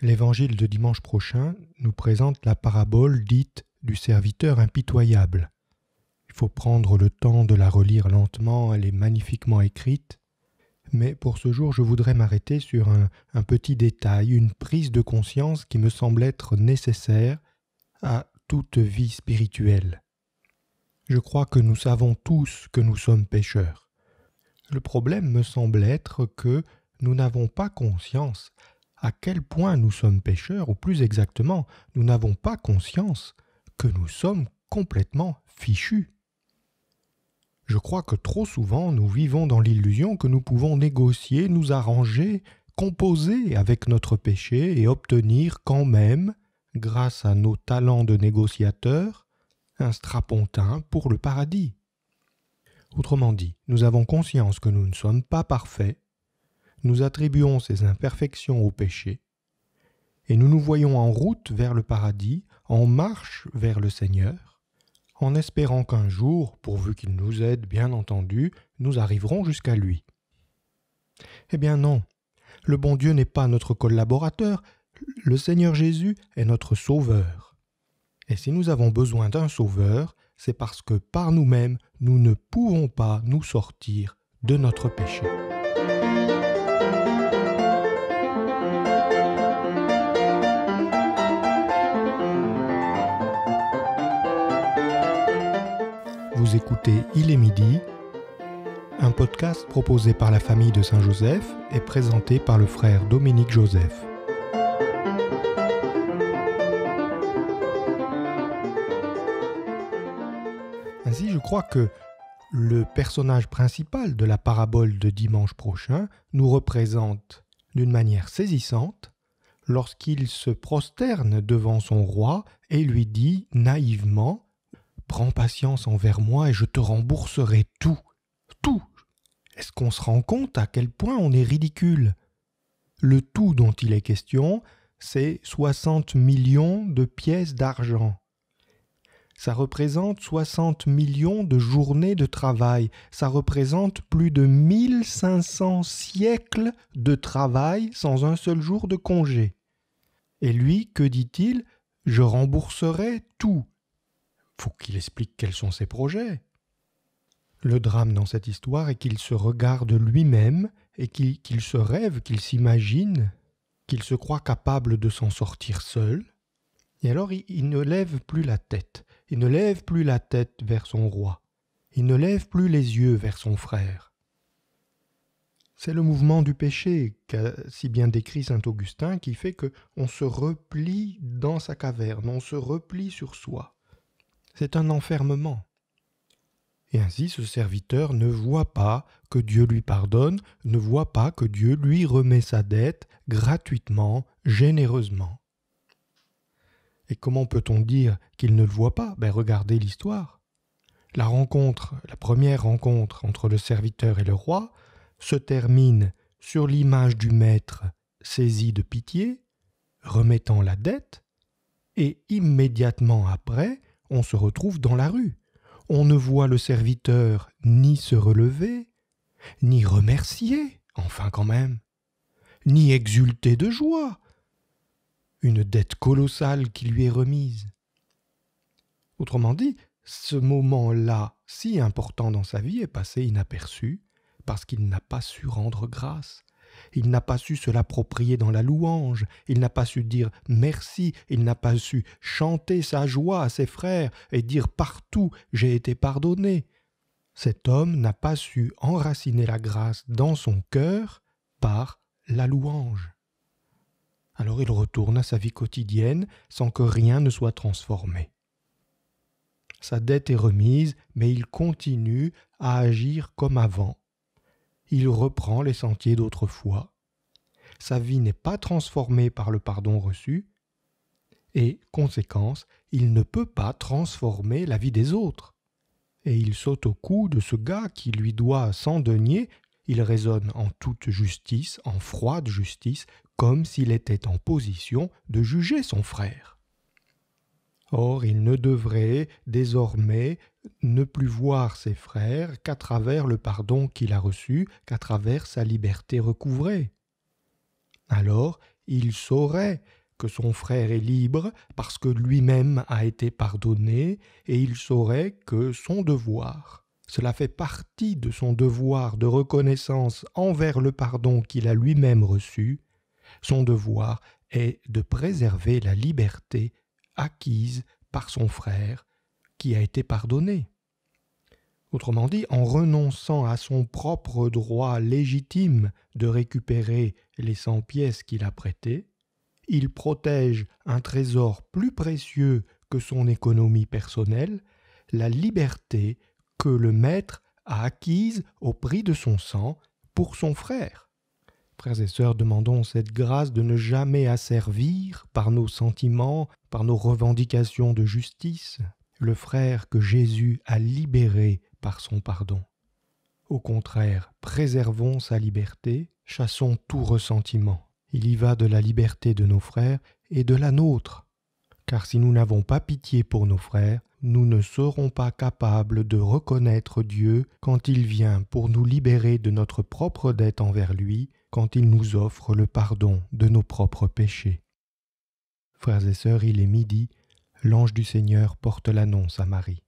L'évangile de dimanche prochain nous présente la parabole dite du serviteur impitoyable. Il faut prendre le temps de la relire lentement, elle est magnifiquement écrite. Mais pour ce jour, je voudrais m'arrêter sur un, petit détail, une prise de conscience qui me semble être nécessaire à toute vie spirituelle. Je crois que nous savons tous que nous sommes pécheurs. Le problème me semble être que nous n'avons pas conscience à quel point nous sommes pécheurs, ou plus exactement, nous n'avons pas conscience que nous sommes complètement fichus. Je crois que trop souvent nous vivons dans l'illusion que nous pouvons négocier, nous arranger, composer avec notre péché et obtenir quand même, grâce à nos talents de négociateurs, un strapontin pour le paradis. Autrement dit, nous avons conscience que nous ne sommes pas parfaits, nous attribuons ces imperfections au péché, et nous nous voyons en route vers le paradis, en marche vers le Seigneur, en espérant qu'un jour, pourvu qu'il nous aide bien entendu, nous arriverons jusqu'à lui. Eh bien non, le bon Dieu n'est pas notre collaborateur, le Seigneur Jésus est notre Sauveur. Et si nous avons besoin d'un Sauveur, c'est parce que par nous-mêmes, nous ne pouvons pas nous sortir de notre péché. écoutez Il est midi, un podcast proposé par la famille de Saint-Joseph et présenté par le frère Dominique Joseph. Ainsi, je crois que le personnage principal de la parabole de dimanche prochain nous représente d'une manière saisissante lorsqu'il se prosterne devant son roi et lui dit naïvement Prends patience envers moi et je te rembourserai tout. Tout. Est-ce qu'on se rend compte à quel point on est ridicule Le tout dont il est question, c'est 60 millions de pièces d'argent. Ça représente 60 millions de journées de travail, ça représente plus de 1500 siècles de travail sans un seul jour de congé. Et lui, que dit-il Je rembourserai tout. Faut qu'il explique quels sont ses projets. Le drame dans cette histoire est qu'il se regarde lui-même et qu'il se rêve, qu'il s'imagine, qu'il se croit capable de s'en sortir seul. Et alors il, ne lève plus la tête, il ne lève plus la tête vers son roi, il ne lève plus les yeux vers son frère. C'est le mouvement du péché qu'a si bien décrit saint Augustin qui fait que on se replie dans sa caverne, on se replie sur soi c'est un enfermement. Et ainsi ce serviteur ne voit pas que Dieu lui pardonne, ne voit pas que Dieu lui remet sa dette gratuitement, généreusement. Et comment peut-on dire qu'il ne le voit pas ben, regardez l'histoire. La rencontre, la première rencontre entre le serviteur et le roi, se termine sur l'image du maître saisi de pitié, remettant la dette, et immédiatement après, on se retrouve dans la rue. On ne voit le serviteur ni se relever, ni remercier, enfin quand même, ni exulter de joie. Une dette colossale qui lui est remise. Autrement dit, ce moment-là, si important dans sa vie, est passé inaperçu parce qu'il n'a pas su rendre grâce, il n'a pas su se l'approprier dans la louange, il n'a pas su dire merci, il n'a pas su chanter sa joie à ses frères et dire partout j'ai été pardonné. Cet homme n'a pas su enraciner la grâce dans son cœur par la louange. Alors il retourne à sa vie quotidienne sans que rien ne soit transformé. Sa dette est remise, mais il continue à agir comme avant il reprend les sentiers d'autrefois. Sa vie n'est pas transformée par le pardon reçu, et, conséquence, il ne peut pas transformer la vie des autres. Et il saute au cou de ce gars qui lui doit sans deniers, il raisonne en toute justice, en froide justice, comme s'il était en position de juger son frère. Or il ne devrait désormais ne plus voir ses frères qu'à travers le pardon qu'il a reçu, qu'à travers sa liberté recouvrée. Alors il saurait que son frère est libre parce que lui-même a été pardonné, et il saurait que son devoir, cela fait partie de son devoir de reconnaissance envers le pardon qu'il a lui-même reçu, son devoir est de préserver la liberté acquise par son frère qui a été pardonné. Autrement dit, en renonçant à son propre droit légitime de récupérer les cent pièces qu'il a prêtées, il protège un trésor plus précieux que son économie personnelle, la liberté que le maître a acquise au prix de son sang pour son frère. Frères et sœurs, demandons cette grâce de ne jamais asservir par nos sentiments, par nos revendications de justice, le frère que Jésus a libéré par son pardon. Au contraire, préservons sa liberté, chassons tout ressentiment. Il y va de la liberté de nos frères et de la nôtre car si nous n'avons pas pitié pour nos frères, nous ne serons pas capables de reconnaître Dieu quand il vient pour nous libérer de notre propre dette envers lui, quand il nous offre le pardon de nos propres péchés. Frères et sœurs, il est midi, l'ange du Seigneur porte l'annonce à Marie.